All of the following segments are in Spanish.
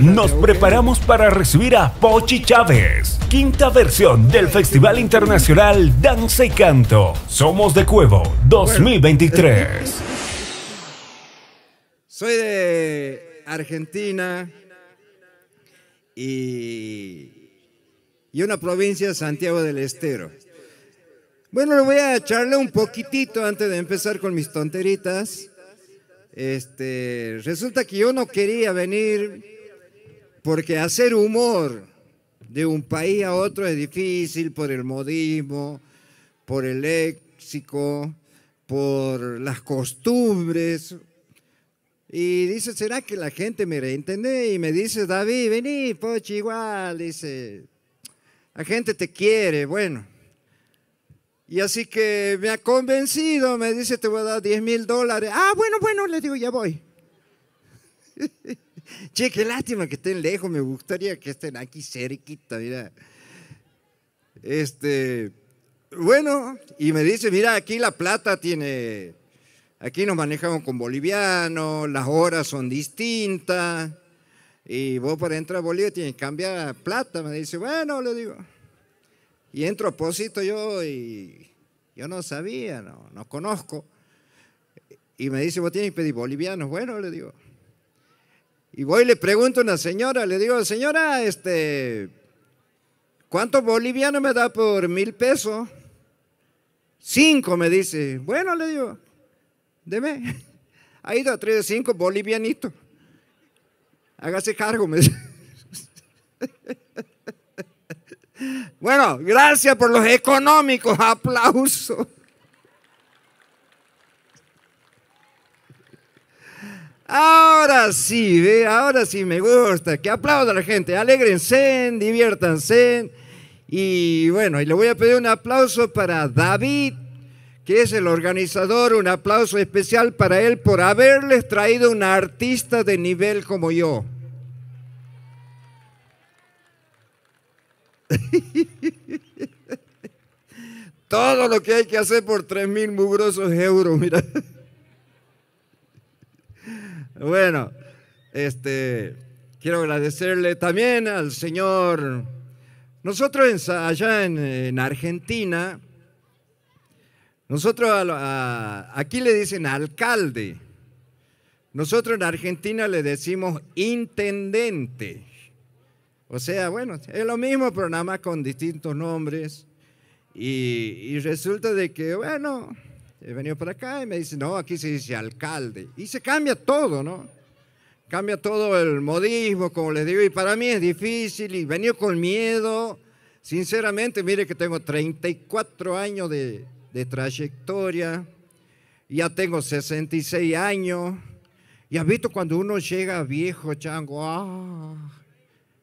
nos preparamos para recibir a Pochi Chávez, quinta versión del Festival Internacional Danza y Canto. Somos de Cuevo 2023. Soy de Argentina y, y una provincia, de Santiago del Estero. Bueno, le voy a echarle un poquitito antes de empezar con mis tonteritas. Este, resulta que yo no quería venir porque hacer humor de un país a otro es difícil por el modismo, por el léxico, por las costumbres. Y dice, ¿será que la gente me reentendé? Y me dice, David, vení, pochi, igual. Dice, la gente te quiere, bueno. Y así que me ha convencido, me dice, te voy a dar 10 mil dólares. Ah, bueno, bueno, le digo, ya voy. Che, qué lástima que estén lejos, me gustaría que estén aquí cerquita, mira. Este, bueno, y me dice, mira, aquí La Plata tiene, aquí nos manejamos con bolivianos, las horas son distintas, y vos para entrar a Bolivia tienes que cambiar plata, me dice, bueno, le digo. Y entro a Posito yo y yo no sabía, no, no conozco. Y me dice, vos tienes que pedir bolivianos, bueno, le digo. Y voy y le pregunto a una señora, le digo, señora, este, ¿cuánto boliviano me da por mil pesos? Cinco, me dice. Bueno, le digo, deme. Ha ido a tres de cinco bolivianitos. Hágase cargo, me dice. Bueno, gracias por los económicos, aplauso. Ahora sí, ¿ve? ahora sí me gusta. Que aplauda la gente, alegrense, diviértanse. Y bueno, y le voy a pedir un aplauso para David, que es el organizador, un aplauso especial para él por haberles traído una artista de nivel como yo. Todo lo que hay que hacer por 3.000 mugrosos euros, mira. Bueno, este, quiero agradecerle también al señor. Nosotros allá en, Argentina, nosotros aquí le dicen alcalde. Nosotros en Argentina le decimos intendente. O sea, bueno, es lo mismo, pero nada más con distintos nombres. y resulta de que, bueno, he venido para acá y me dice, no, aquí se dice alcalde. Y se cambia todo, ¿no? Cambia todo el modismo, como les digo, y para mí es difícil y venido con miedo. Sinceramente, mire que tengo 34 años de, trayectoria, ya tengo 66 años, y has visto cuando uno llega viejo, chango, ah,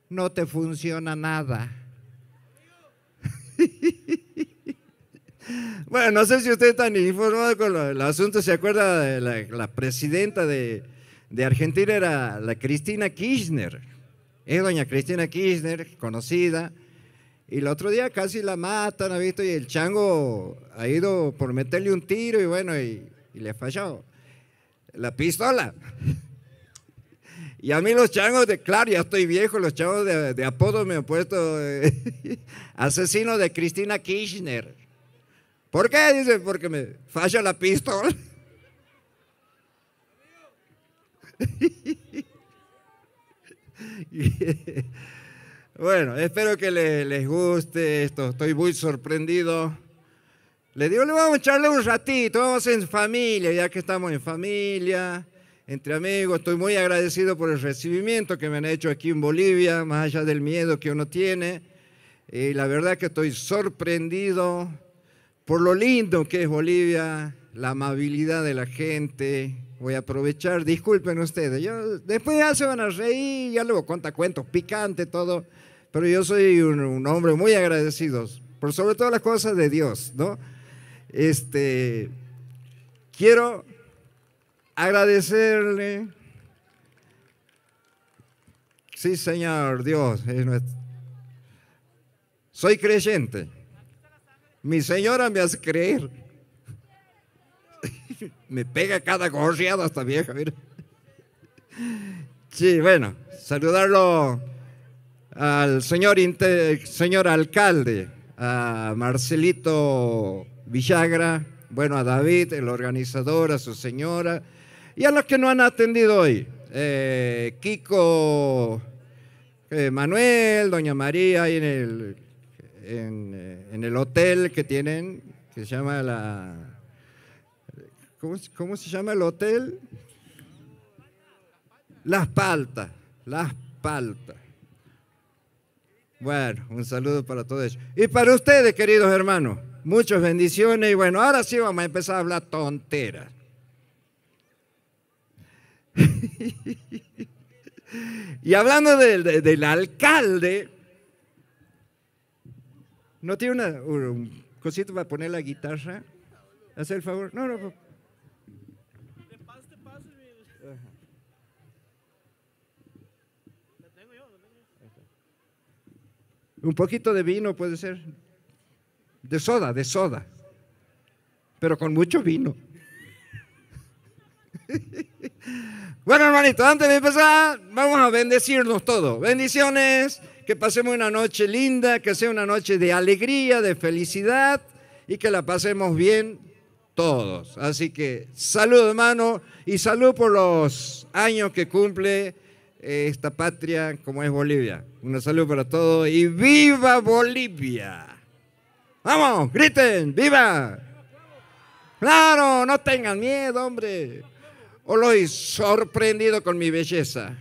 no te funciona nada. Bueno, no sé si usted está informados informado con el asunto. ¿Se acuerda de la, presidenta de, Argentina? Era la Cristina Kirchner. Es doña Cristina Kirchner, conocida. Y el otro día casi la matan, ¿ha visto? Y el chango ha ido por meterle un tiro y bueno, y, le ha fallado la pistola. Y a mí los changos de, claro, ya estoy viejo, los changos de, apodo me han puesto eh, asesino de Cristina Kirchner. ¿Por qué? Dice, porque me falla la pistola. bueno, espero que les, guste esto. Estoy muy sorprendido. Le digo, le vamos a echarle un ratito, vamos en familia, ya que estamos en familia, entre amigos. Estoy muy agradecido por el recibimiento que me han hecho aquí en Bolivia, más allá del miedo que uno tiene. Y la verdad que estoy sorprendido por lo lindo que es Bolivia, la amabilidad de la gente. Voy a aprovechar, disculpen ustedes, yo, después ya se van a reír, ya luego cuenta cuentos, picante, todo, pero yo soy un, hombre muy agradecido, por sobre todo las cosas de Dios, ¿no? Este, quiero agradecerle. Sí, Señor Dios, Soy creyente. Mi señora me hace creer. me pega cada gorriada esta vieja, mira. Sí, bueno, saludarlo al señor, señor alcalde, a Marcelito Villagra, bueno, a David, el organizador, a su señora, y a los que no han atendido hoy, eh, Kiko, eh, Manuel, Doña María, y en el eh, en, el hotel que tienen, que se llama la... ¿Cómo, se llama el hotel? Las Paltas, Las Paltas. Bueno, un saludo para todos ellos. Y para ustedes, queridos hermanos, muchas bendiciones. Y bueno, ahora sí vamos a empezar a hablar tonteras. y hablando del alcalde, ¿No tiene una, cosita para poner la guitarra? ¿Hace el favor. No, no. Te tengo yo. Un poquito de vino puede ser. De soda, de soda. Pero con mucho vino. bueno, hermanito, antes de empezar, vamos a bendecirnos todos. Bendiciones que pasemos una noche linda, que sea una noche de alegría, de felicidad y que la pasemos bien todos. Así que salud hermano y salud por los años que cumple eh, esta patria como es Bolivia. Una salud para todos y viva Bolivia. Vamos, griten, viva. Claro, no tengan miedo, hombre. o lo he sorprendido con mi belleza.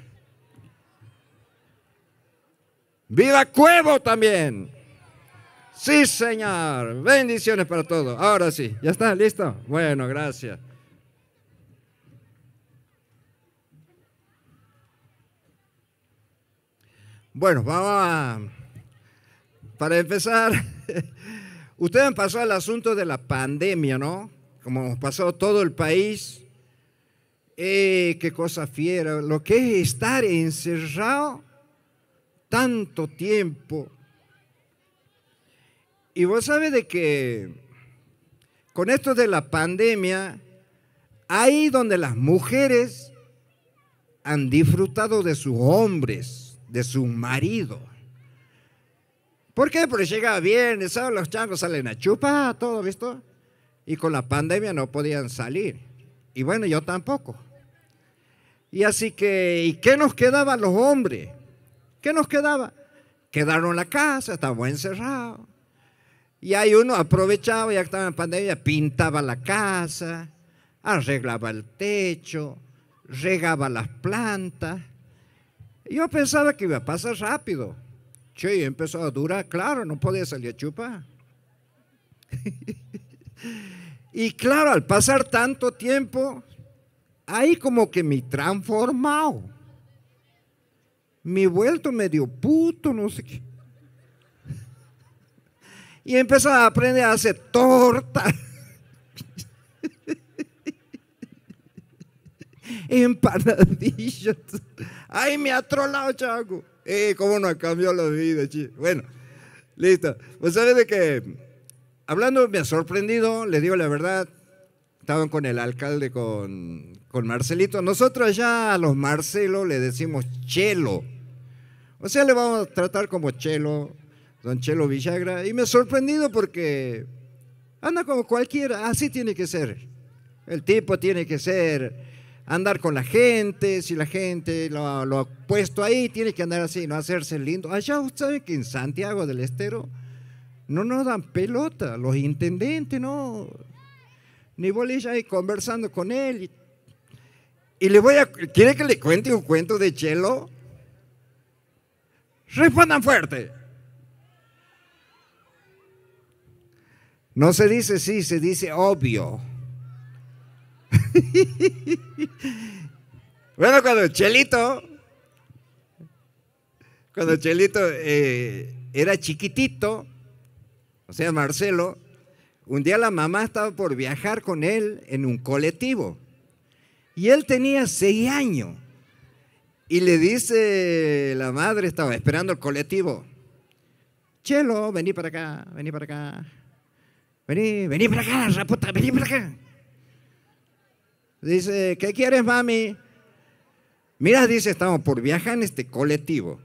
Viva Cuevo también. Sí, señor. Bendiciones para todos. Ahora sí, ¿ya está? ¿Listo? Bueno, gracias. Bueno, vamos a... Para empezar, ustedes han pasado el asunto de la pandemia, ¿no? Como pasó todo el país. Eh, qué cosa fiera. Lo que es estar encerrado tanto tiempo. Y vos sabes de que con esto de la pandemia, ahí donde las mujeres han disfrutado de sus hombres, de su marido ¿Por qué? Porque llegaba viernes, los changos salen a chupa, todo, ¿visto? Y con la pandemia no podían salir. Y bueno, yo tampoco. Y así que, ¿y qué nos quedaban los hombres? ¿Qué nos quedaba? Quedaron la casa, estaba encerrado. Y ahí uno aprovechaba, ya que estaba en pandemia, pintaba la casa, arreglaba el techo, regaba las plantas. Yo pensaba que iba a pasar rápido. Che, empezó a durar, claro, no podía salir a chupar. y claro, al pasar tanto tiempo, ahí como que me transformado me vuelto medio puto, no sé qué. Y empezó a aprender a hacer torta. Empanadillas. Ay, me ha trolado, Chaco. Eh, cómo ha cambiado la vida, chico. Bueno, listo. Pues sabes de que, hablando, me ha sorprendido, le digo la verdad, estaban con el alcalde, con, con Marcelito. Nosotros ya a los Marcelo le decimos Chelo. O sea, le vamos a tratar como Chelo, don Chelo Villagra. Y me he sorprendido porque anda como cualquiera, así tiene que ser. El tipo tiene que ser, andar con la gente, si la gente lo, ha puesto ahí, tiene que andar así, no hacerse lindo. Allá usted sabe que en Santiago del Estero no nos dan pelota, los intendentes no. Ni bolilla ahí conversando con él, y y le voy a. ¿Quiere que le cuente un cuento de Chelo? Respondan fuerte. No se dice sí, se dice obvio. bueno, cuando Chelito, cuando Chelito eh, era chiquitito, o sea, Marcelo, un día la mamá estaba por viajar con él en un colectivo. Y él tenía seis años. Y le dice la madre, estaba esperando el colectivo. Chelo, vení para acá, vení para acá. Vení, vení para acá, raputa, vení para acá. Dice, ¿qué quieres, mami? Mira, dice, estamos por viajar en este colectivo.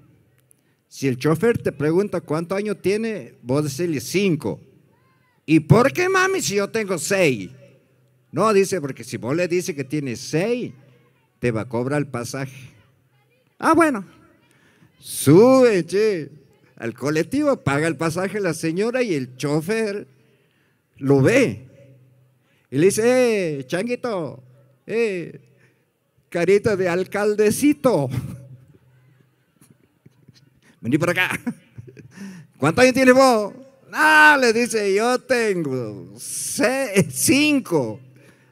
Si el chofer te pregunta cuántos años tiene, vos decís cinco. ¿Y por qué, mami, si yo tengo seis? No, dice, porque si vos le dices que tiene seis, te va a cobrar el pasaje. Ah, bueno, sube, che, al colectivo, paga el pasaje la señora y el chofer lo ve. Y le dice, eh, changuito, eh, carita de alcaldecito. Vení por acá. ¿Cuántos años tienes vos? Ah, le dice, yo tengo seis, cinco.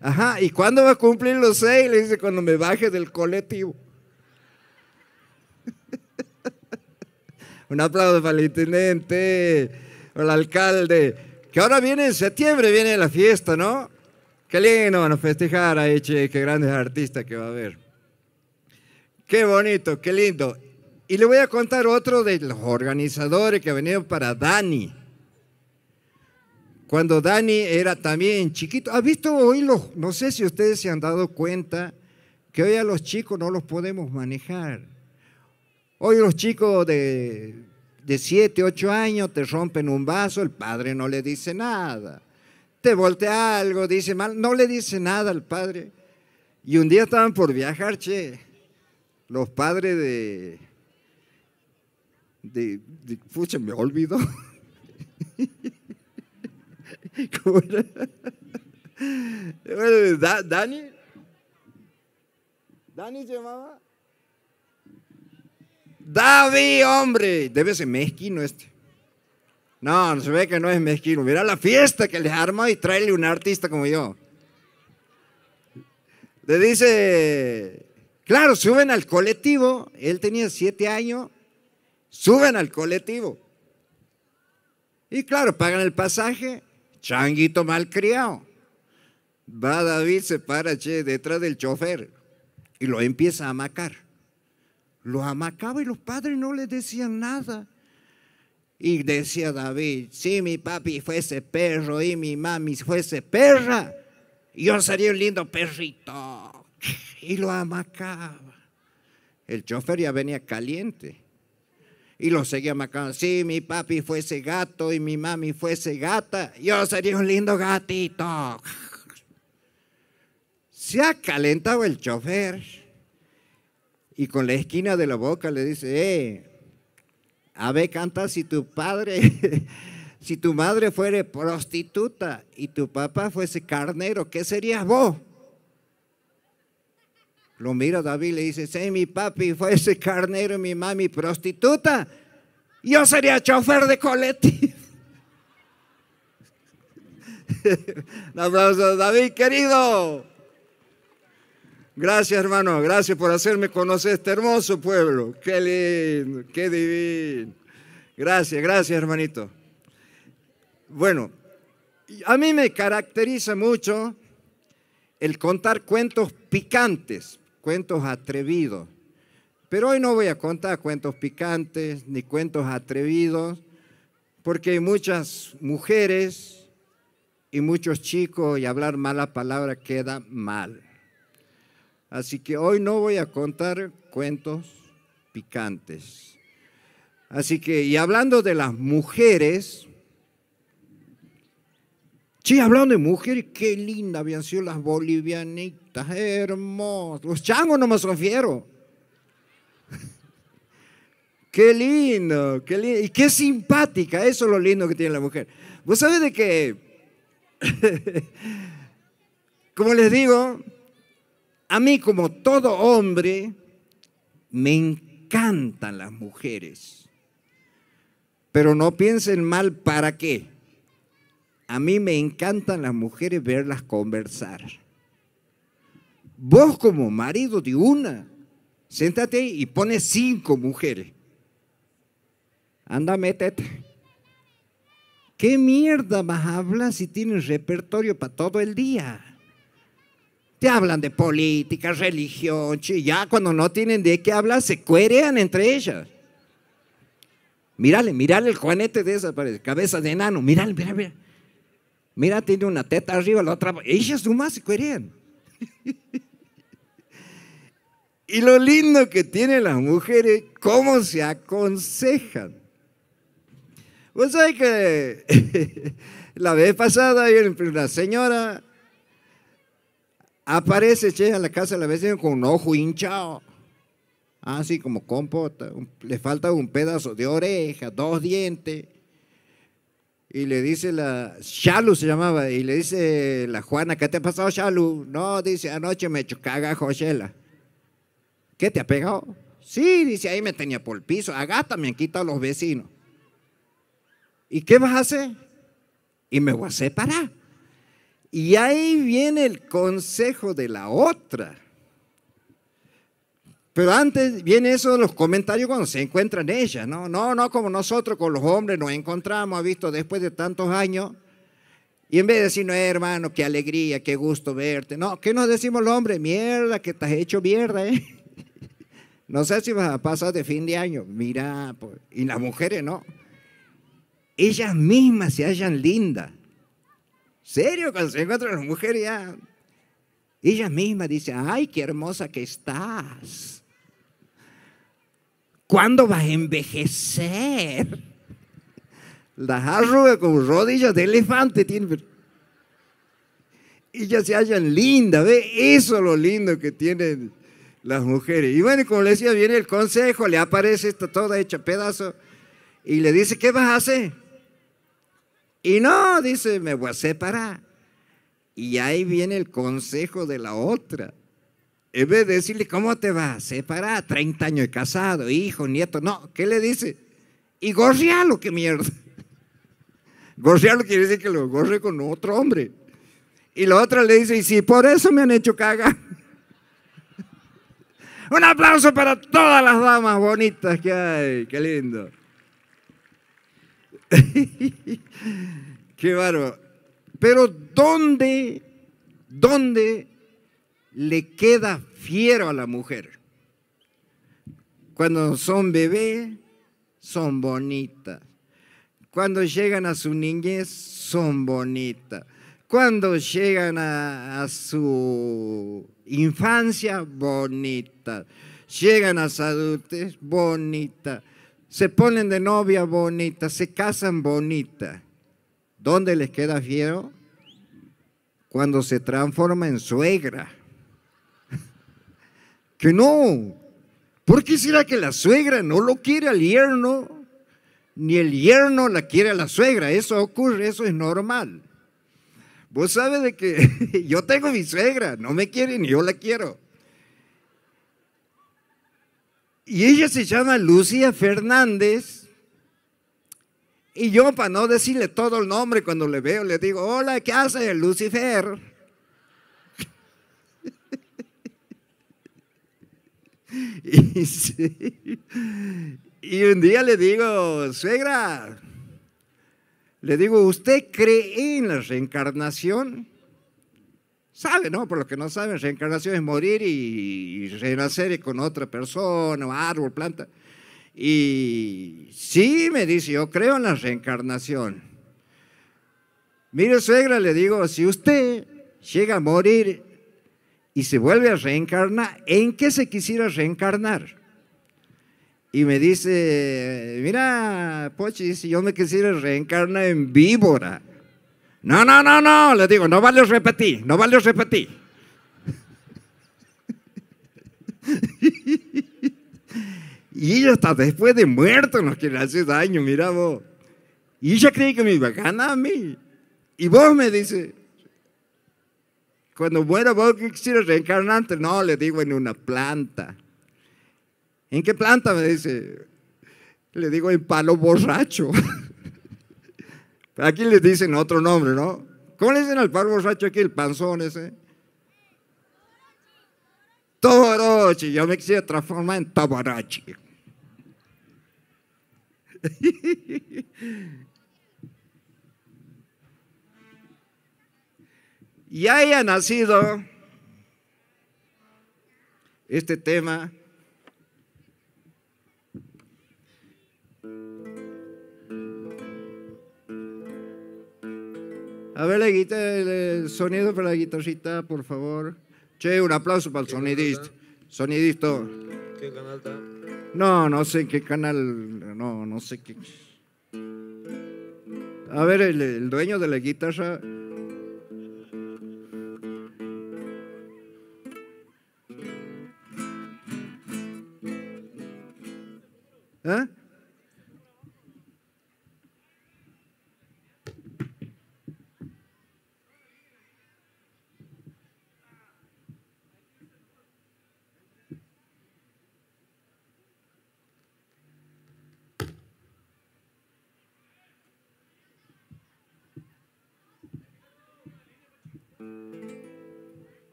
Ajá, ¿y cuándo va a cumplir los seis? Le dice, cuando me baje del colectivo. Un aplauso para el intendente, para el alcalde, que ahora viene en septiembre, viene la fiesta, ¿no? Qué lindo, van a festejar ahí, che, qué grandes artistas que va a haber. Qué bonito, qué lindo. Y le voy a contar otro de los organizadores que ha venido para Dani cuando Dani era también chiquito. ¿Ha visto hoy los, no sé si ustedes se han dado cuenta que hoy a los chicos no los podemos manejar? Hoy los chicos de, de 7, 8 años te rompen un vaso, el padre no le dice nada. Te voltea algo, dice mal, no le dice nada al padre. Y un día estaban por viajar, che, los padres de... de, de me olvidó. ¿Cómo Dani. Dani se llamaba. David, hombre. Debe ser mezquino este. No, no se ve que no es mezquino. Mira la fiesta que les arma y tráele un artista como yo. Le dice, claro, suben al colectivo. Él tenía siete años. Suben al colectivo. Y claro, pagan el pasaje changuito criado Va David, se para, che, detrás del chofer y lo empieza a amacar. Lo amacaba y los padres no le decían nada. Y decía David, si mi papi fuese perro y mi mami fuese perra, yo sería un lindo perrito. Y lo amacaba. El chofer ya venía caliente y lo seguía marcando. Si mi papi fuese gato y mi mami fuese gata, yo sería un lindo gatito. Se ha calentado el chofer y con la esquina de la boca le dice, eh, a ver, canta si tu padre, si tu madre fuere prostituta y tu papá fuese carnero, ¿qué serías vos? Lo mira David y le dice, si mi papi fue ese carnero, mi mami prostituta. Yo sería chofer de colectivo. Un aplauso, David, querido. Gracias, hermano. Gracias por hacerme conocer este hermoso pueblo. Qué lindo, qué divino. Gracias, gracias, hermanito. Bueno, a mí me caracteriza mucho el contar cuentos picantes cuentos atrevidos. Pero hoy no voy a contar cuentos picantes ni cuentos atrevidos, porque hay muchas mujeres y muchos chicos y hablar mala palabra queda mal. Así que hoy no voy a contar cuentos picantes. Así que, y hablando de las mujeres, sí, hablando de mujeres, qué linda habían sido las bolivianitas hermoso, los changos no me refiero. Qué lindo, qué lindo. Y qué simpática, eso es lo lindo que tiene la mujer. Vos sabés de qué? como les digo, a mí como todo hombre, me encantan las mujeres. Pero no piensen mal para qué. A mí me encantan las mujeres verlas conversar. Vos como marido de una, siéntate y pone cinco mujeres. Anda, métete. ¿Qué mierda más hablas si tienes repertorio para todo el día? Te hablan de política, religión, ya cuando no tienen de qué hablar se cuerean entre ellas. Mírale, mírale el juanete de esa cabeza de enano, mírale, mírale, mírale. Mira, tiene una teta arriba, la otra. Ellas nomás se cuerean. Y lo lindo que tienen las mujeres, cómo se aconsejan. Vos sabés que la vez pasada, una señora aparece che, a la casa de la vecina con un ojo hinchado. Así como compota. le falta un pedazo de oreja, dos dientes. Y le dice la. Shalu se llamaba. Y le dice la Juana, ¿qué te ha pasado, Shalu? No, dice, anoche me chocaba Josela. ¿Qué te ha pegado? Sí, dice, ahí me tenía por el piso. Agata me han los vecinos. ¿Y qué vas a hacer? Y me voy a separar. Y ahí viene el consejo de la otra. Pero antes viene eso de los comentarios cuando se encuentran ellas, ¿no? No, no, como nosotros con los hombres nos encontramos, ha visto, después de tantos años. Y en vez de decir, no, hermano, qué alegría, qué gusto verte. No, ¿qué nos decimos los hombres? Mierda, que estás hecho mierda, ¿eh? No sé si vas a pasar de fin de año. Mira, pues, y las mujeres no. Ellas mismas se hallan lindas. ¿Serio? Cuando se encuentran las mujeres ya... Ellas mismas dicen, ay, qué hermosa que estás. ¿Cuándo vas a envejecer? Las arrugas con rodillas de elefante tienen ellas se hallan lindas, ve, eso es lo lindo que tienen las mujeres. Y bueno, como le decía, viene el consejo, le aparece todo toda hecha pedazo y le dice, ¿qué vas a hacer? Y no, dice, me voy a separar. Y ahí viene el consejo de la otra. En vez decirle, ¿cómo te vas a separar? 30 años de casado, hijo, nieto. No, ¿qué le dice? Y gorrealo, qué mierda. gorrealo quiere decir que lo gorre con otro hombre. Y la otra le dice, y si por eso me han hecho caga un aplauso para todas las damas bonitas que hay. Qué lindo. Qué bárbaro. Pero ¿dónde, dónde le queda fiero a la mujer? Cuando son bebés, son bonitas. Cuando llegan a su niñez, son bonitas. Cuando llegan a su infancia bonita, llegan a saludes bonita, se ponen de novia bonita, se casan bonita. ¿Dónde les queda fiero? Cuando se transforma en suegra. que no. ¿Por qué será que la suegra no lo quiere al yerno? Ni el yerno la quiere a la suegra. Eso ocurre, eso es normal. Vos sabes de que yo tengo mi suegra, no me quiere ni yo la quiero. Y ella se llama Lucía Fernández. Y yo, para no decirle todo el nombre cuando le veo, le digo, hola, ¿qué hace Lucifer? y, y un día le digo, suegra, le digo, ¿usted cree en la reencarnación? Sabe, ¿no? Por lo que no saben, reencarnación es morir y, renacer con otra persona, árbol, planta. Y sí, me dice, yo creo en la reencarnación. Mire, suegra, le digo, si usted llega a morir y se vuelve a reencarnar, ¿en qué se quisiera reencarnar? y me dice, mira, Pochi, si yo me quisiera reencarnar en víbora. No, no, no, no, le digo, no vale repetir, no vale repetir. y ella está después de muerto no quiere hacer daño, mira vos. Y ella cree que me iba a ganar a mí. Y vos me dice, cuando muera vos quisiera antes? no, le digo en una planta. ¿En qué planta? Me dice. Le digo, el palo borracho. aquí le dicen otro nombre, ¿no? ¿Cómo le dicen al palo borracho aquí? El panzón ese. Toborachi. Yo me quisiera transformar en Tabarachi. y ahí ha nacido este tema A ver el sonido para la guitarrita, por favor. Che, un aplauso para el sonidista. Sonidista. ¿Qué canal está? No, no sé qué canal. No, no sé qué. A ver, el dueño de la guitarra.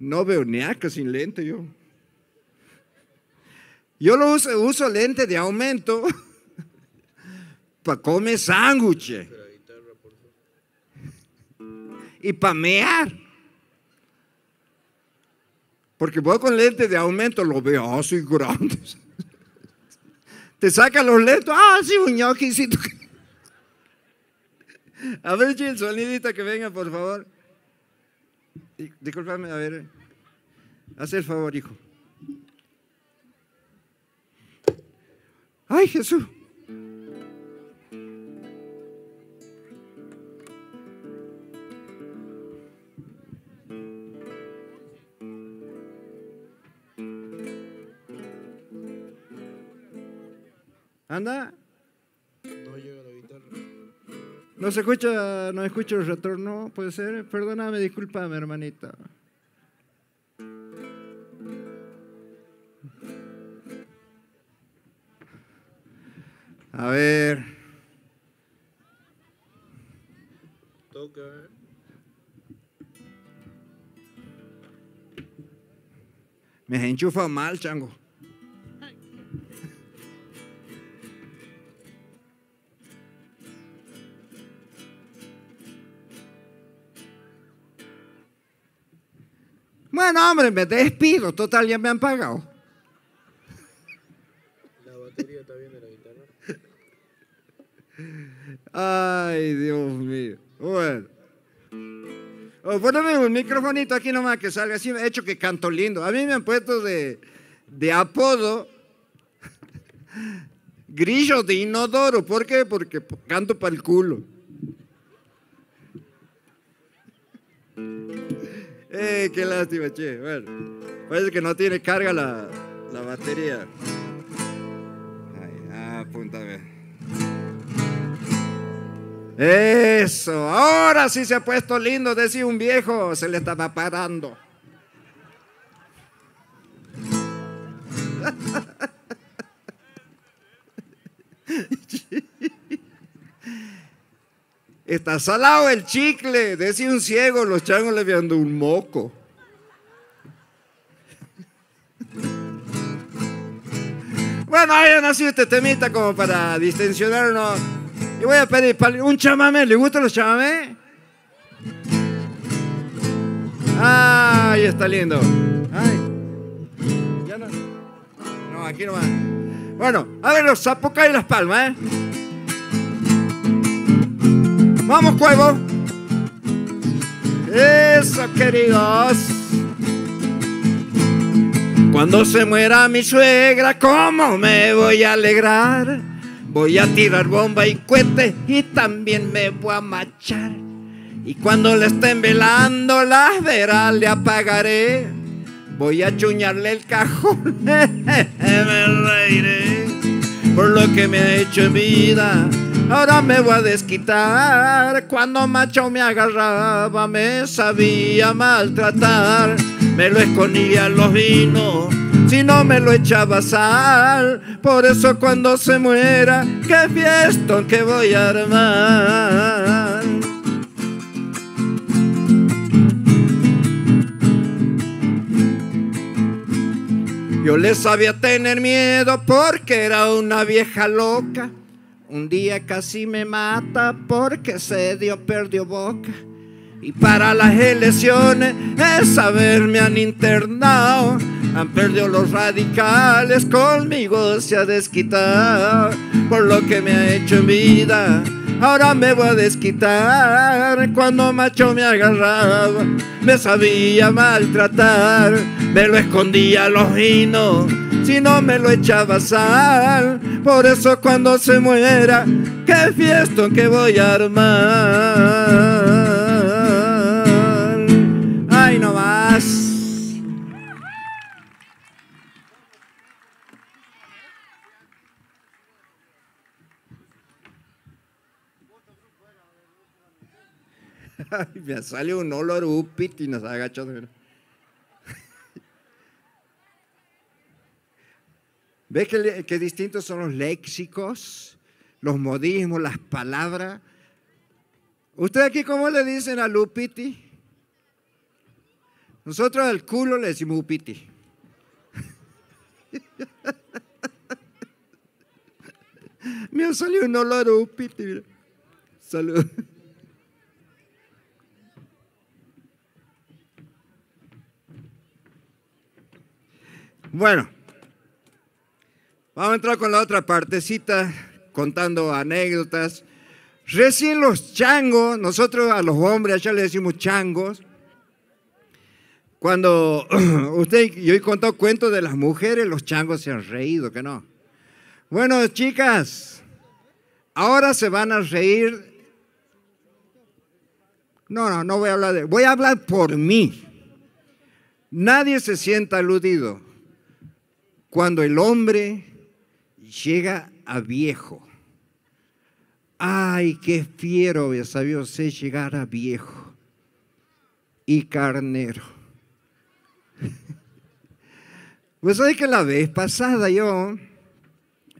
No veo neaca sin lente yo. Yo lo uso, lente de aumento para comer sándwiches y para mear. Porque voy con lente de aumento, lo veo así oh, grande, Te sacan los lentes, ah, sí, un ñoquisito A ver, el sonidita que venga, por favor. Disculpame, a ver. Haz el favor, hijo. ¡Ay, Jesús! Anda, no se escucha, no escucha el retorno, puede ser. Perdóname, discúlpame, hermanita. A ver. Toca. ¿eh? Me enchufa mal, chango. hombre, me despido, total, ya me han pagado. La batería está bien de la guitarra. Ay, Dios mío. Bueno. Oh, un microfonito aquí nomás que salga así. He hecho que canto lindo. A mí me han puesto de, de apodo grillo de inodoro. ¿Por qué? Porque canto para el culo. ¡Eh, qué lástima, che! Bueno, parece que no tiene carga la, la batería. Ay, apúntame. Ah, Eso, ahora sí se ha puesto lindo, decía un viejo, se le estaba parando. Está salado el chicle. decía un ciego, los changos le viendo un moco. Bueno, ahí nació este temita como para distensionarnos. Y voy a pedir un chamamé. ¿Le gustan los chamamé? ¡Ay, está lindo! Ya no. No, aquí no va. Bueno, a ver los zapocas y las palmas, ¿eh? Vamos, Cuevo. Eso, queridos. Cuando se muera mi suegra, ¿cómo me voy a alegrar? Voy a tirar bomba y cuete y también me voy a machar. Y cuando le estén velando las veras le apagaré. Voy a chuñarle el cajón, me reiré por lo que me ha hecho en vida Ahora me voy a desquitar. Cuando macho me agarraba, me sabía maltratar. Me lo escondía los vinos, si no me lo echaba sal. Por eso cuando se muera, qué fiesta que voy a armar. Yo le sabía tener miedo porque era una vieja loca un día casi me mata porque se dio perdió boca. Y para las elecciones, es haberme me han internado. Han perdido los radicales, conmigo se ha desquitado por lo que me ha hecho en vida. Ahora me voy a desquitar cuando macho me agarraba, me sabía maltratar, me lo escondía a los hinos, si no me lo echaba sal. Por eso cuando se muera, qué fiesta que voy a armar. me salido un olor upit nos agachamos. Ve que, distintos son los léxicos, los modismos, las palabras? ¿Usted aquí cómo le dicen al upiti? Nosotros al culo le decimos upiti. Me ha salido un olor upiti. Salud. Bueno, vamos a entrar con la otra partecita, contando anécdotas. Recién los changos, nosotros a los hombres allá les decimos changos. Cuando usted, yo he contado cuentos de las mujeres, los changos se han reído, que no. Bueno, chicas, ahora se van a reír. No, no, no voy a hablar de. Voy a hablar por mí. Nadie se sienta aludido. Cuando el hombre llega a viejo. Ay, qué fiero ya sabía sé llegar a viejo y carnero. ¿Vos sabés que la vez pasada yo,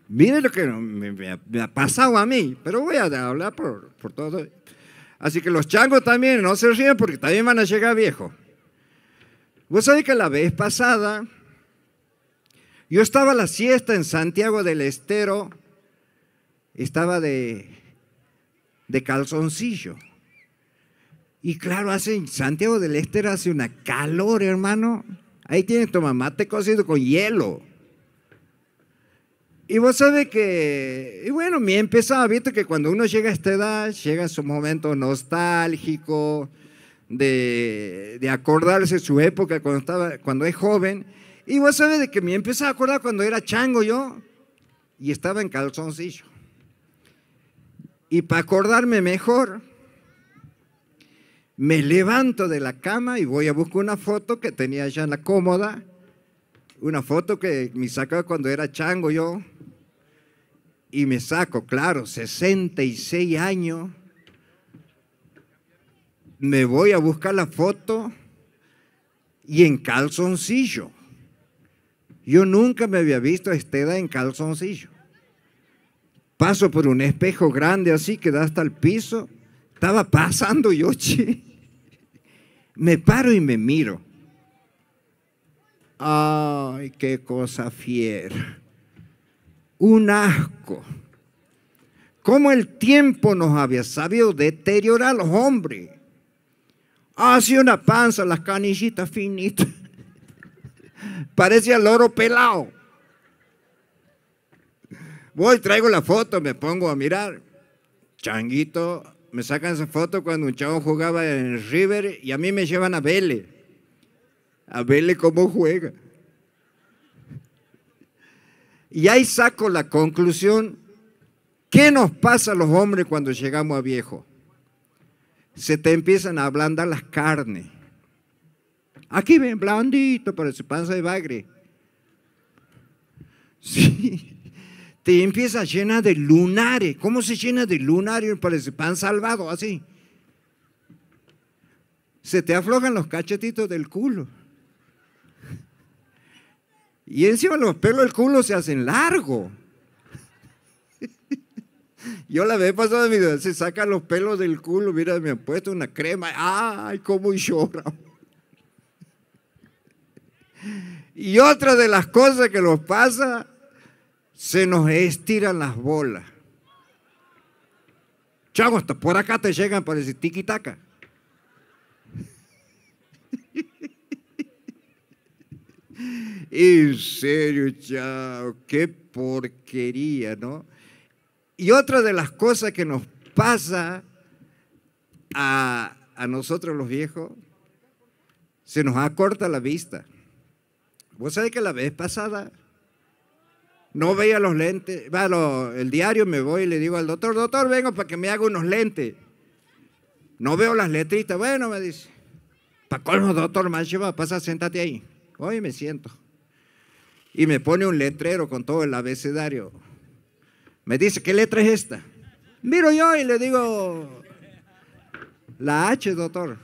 miren lo que me, ha pasado a mí, pero voy a hablar por, todo. Así que los changos también, no se ríen porque también van a llegar viejo. Vos sabés que la vez pasada yo estaba a la siesta en Santiago del Estero, estaba de, de calzoncillo. Y claro, hace, Santiago del Estero hace una calor, hermano. Ahí tienes tu mamá, te cocido con hielo. Y vos sabés que, y bueno, me empezaba, viste que cuando uno llega a esta edad, llega su momento nostálgico, de, de acordarse su época cuando, estaba, cuando es joven, y vos sabés de que me empecé a acordar cuando era chango yo y estaba en calzoncillo. Y para acordarme mejor, me levanto de la cama y voy a buscar una foto que tenía allá en la cómoda, una foto que me sacaba cuando era chango yo, y me saco, claro, 66 años, me voy a buscar la foto y en calzoncillo. Yo nunca me había visto a Esteda en calzoncillo. Paso por un espejo grande así que da hasta el piso. Estaba pasando yo, Me paro y me miro. Ay, qué cosa fiera. Un asco. Cómo el tiempo nos había sabido deteriorar a los hombres. Así una panza, las canillitas finitas. Parece al loro pelado. Voy, traigo la foto, me pongo a mirar. Changuito, me sacan esa foto cuando un chavo jugaba en River y a mí me llevan a Vele. A Vele cómo juega. Y ahí saco la conclusión, ¿qué nos pasa a los hombres cuando llegamos a viejo? Se te empiezan a ablandar las carnes Aquí ven blandito, parece panza pan de Sí. Te empieza llena de lunares. ¿Cómo se llena de lunares para ese pan salvado? Así. Se te aflojan los cachetitos del culo. Y encima los pelos del culo se hacen largo. Yo la vez pasada, se saca los pelos del culo, mira, me han puesto una crema. ¡Ay, cómo llora! Y otra de las cosas que nos pasa, se nos estiran las bolas. Chavo, hasta por acá te llegan para decir tiki-taka. en serio, chao, qué porquería, ¿no? Y otra de las cosas que nos pasa a, a nosotros los viejos, se nos acorta la vista. Vos sabés que la vez pasada no veía los lentes. Va, el diario me voy y le digo al doctor, doctor, vengo para que me haga unos lentes. No veo las letritas. Bueno, me dice, para colmo, doctor, más pasa, sentate ahí. Hoy me siento. Y me pone un letrero con todo el abecedario. Me dice, ¿qué letra es esta? Miro yo y le digo, la H, doctor.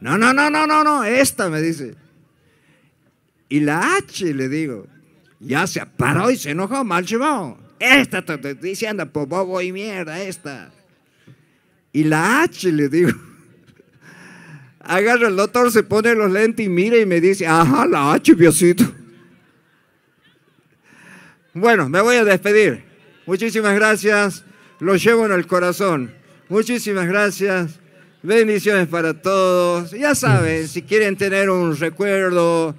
No, no, no, no, no, no, esta, me dice. Y la H, le digo, ya se paró y se enojó, mal chivón. Esta te estoy diciendo, pues bobo y mierda, esta. Y la H, le digo, agarra el doctor, se pone los lentes y mira y me dice, ajá, la H, viocito Bueno, me voy a despedir. Muchísimas gracias. Lo llevo en el corazón. Muchísimas gracias. Bendiciones para todos. Ya saben, si quieren tener un recuerdo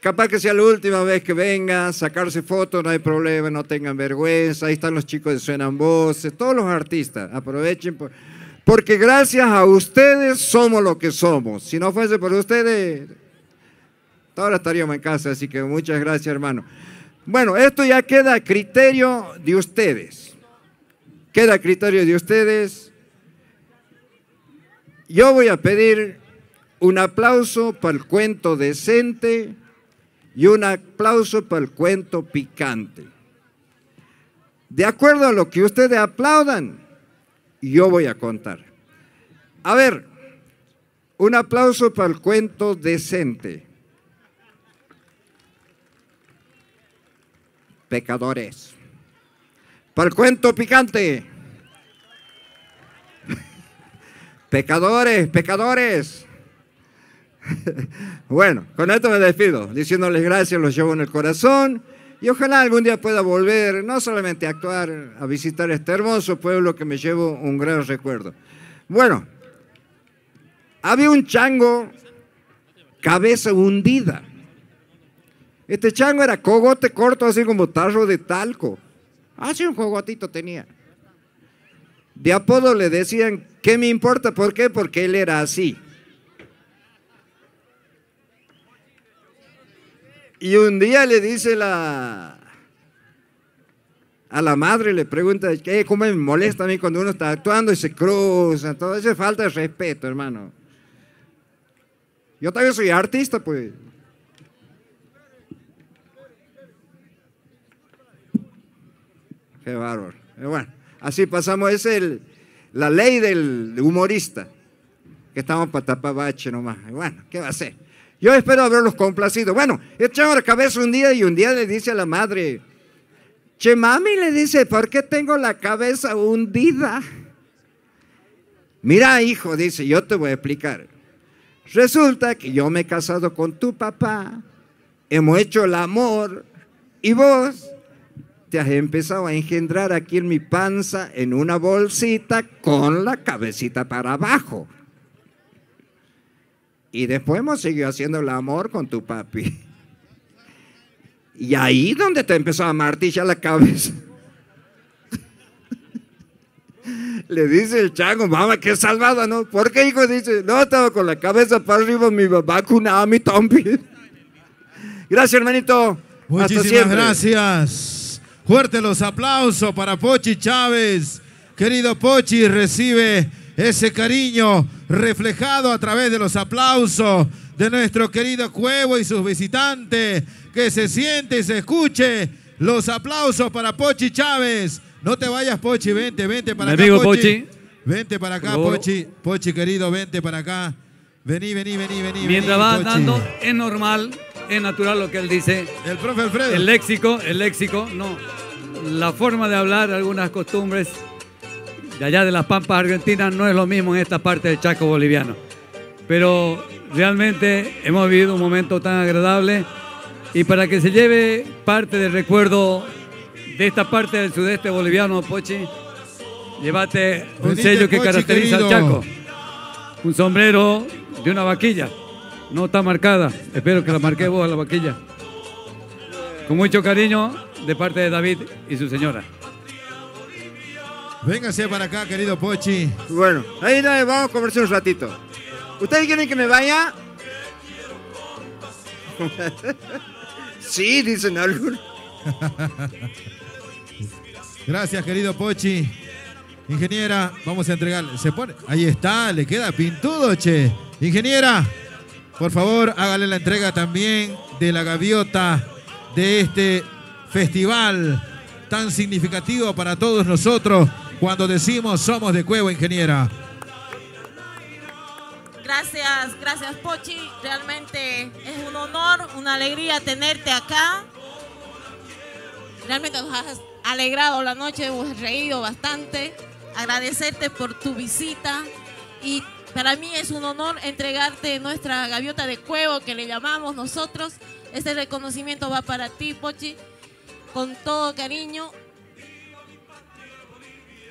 Capaz que sea la última vez que vengan, sacarse fotos, no hay problema, no tengan vergüenza. Ahí están los chicos de Suenan Voces, todos los artistas. Aprovechen, porque gracias a ustedes somos lo que somos. Si no fuese por ustedes, ahora estaríamos en casa. Así que muchas gracias, hermano. Bueno, esto ya queda a criterio de ustedes. Queda a criterio de ustedes. Yo voy a pedir un aplauso para el cuento decente y un aplauso para el cuento picante. De acuerdo a lo que ustedes aplaudan, yo voy a contar. A ver, un aplauso para el cuento decente. Pecadores. Para el cuento picante. Pecadores, pecadores. bueno, con esto me despido, diciéndoles gracias, los llevo en el corazón y ojalá algún día pueda volver, no solamente a actuar, a visitar este hermoso pueblo que me llevo un gran recuerdo. Bueno, había un chango cabeza hundida. Este chango era cogote corto, así como tarro de talco. Así ah, un cogotito tenía. De apodo le decían, ¿qué me importa? ¿Por qué? Porque él era así. Y un día le dice la, a la madre le pregunta, ¿qué? ¿Cómo me molesta a mí cuando uno está actuando y se cruza? Todo eso falta de respeto, hermano. Yo también soy artista, pues. Qué bárbaro. bueno, así pasamos. Es la ley del humorista. Que estamos para tapar bache nomás. Bueno, ¿qué va a ser. Yo espero haberlos complacido. Bueno, echaron la cabeza un día y un día le dice a la madre, che mami le dice, ¿por qué tengo la cabeza hundida? Mira, hijo, dice, yo te voy a explicar. Resulta que yo me he casado con tu papá, hemos hecho el amor y vos te has empezado a engendrar aquí en mi panza en una bolsita con la cabecita para abajo. Y después hemos seguido haciendo el amor con tu papi. Y ahí donde te empezó a martillar la cabeza. Le dice el chango, mamá, qué salvada, ¿no? ¿Por qué, hijo? Dice, no, estaba con la cabeza para arriba, mi papá, mi Tompi. Gracias, hermanito. Muchísimas gracias. Fuerte los aplausos para Pochi Chávez. Querido Pochi, recibe ese cariño reflejado a través de los aplausos de nuestro querido Cuevo y sus visitantes. Que se siente y se escuche los aplausos para Pochi Chávez. No te vayas, Pochi, vente, vente para acá. Amigo Pochi. Vente para acá, Pochi. Pochi, querido, vente para acá. Vení, vení, vení, vení. Mientras va andando, es normal, es natural lo que él dice. El profe Alfredo. El léxico, el léxico, no. La forma de hablar, algunas costumbres, de allá de las Pampas Argentinas no es lo mismo en esta parte del Chaco boliviano. Pero realmente hemos vivido un momento tan agradable y para que se lleve parte del recuerdo de esta parte del sudeste boliviano, Pochi, llévate un sello que caracteriza al Chaco. Un sombrero de una vaquilla. No está marcada. Espero que la marque vos a la vaquilla. Con mucho cariño de parte de David y su señora. Véngase para acá, querido Pochi. Bueno, ahí vamos a conversar un ratito. ¿Ustedes quieren que me vaya? sí, dicen algunos. Gracias, querido Pochi. Ingeniera, vamos a entregarle. Se pone. Ahí está, le queda pintudo, che. Ingeniera, por favor, hágale la entrega también de la gaviota de este festival tan significativo para todos nosotros cuando decimos somos de Cueva Ingeniera. Gracias, gracias Pochi. Realmente es un honor, una alegría tenerte acá. Realmente nos has alegrado la noche, hemos reído bastante. Agradecerte por tu visita y para mí es un honor entregarte nuestra gaviota de cuevo que le llamamos nosotros. Este reconocimiento va para ti, Pochi, con todo cariño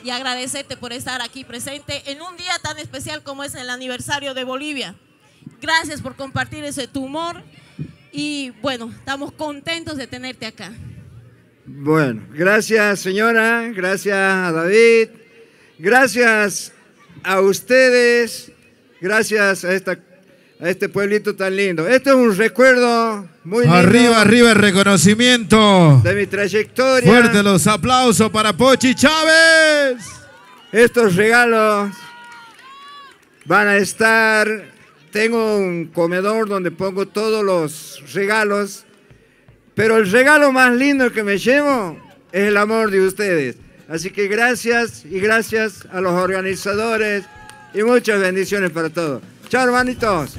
y agradecerte por estar aquí presente en un día tan especial como es el aniversario de Bolivia. Gracias por compartir ese tumor y bueno, estamos contentos de tenerte acá. Bueno, gracias señora, gracias a David, gracias a ustedes, gracias a esta a este pueblito tan lindo. Este es un recuerdo muy lindo. Arriba, arriba el reconocimiento. De mi trayectoria. Fuerte los aplausos para Pochi Chávez. Estos regalos van a estar. Tengo un comedor donde pongo todos los regalos. Pero el regalo más lindo que me llevo es el amor de ustedes. Así que gracias y gracias a los organizadores y muchas bendiciones para todos. Chao, hermanitos.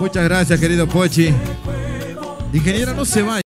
Muchas gracias, querido Pochi. Ingeniero, no se vaya.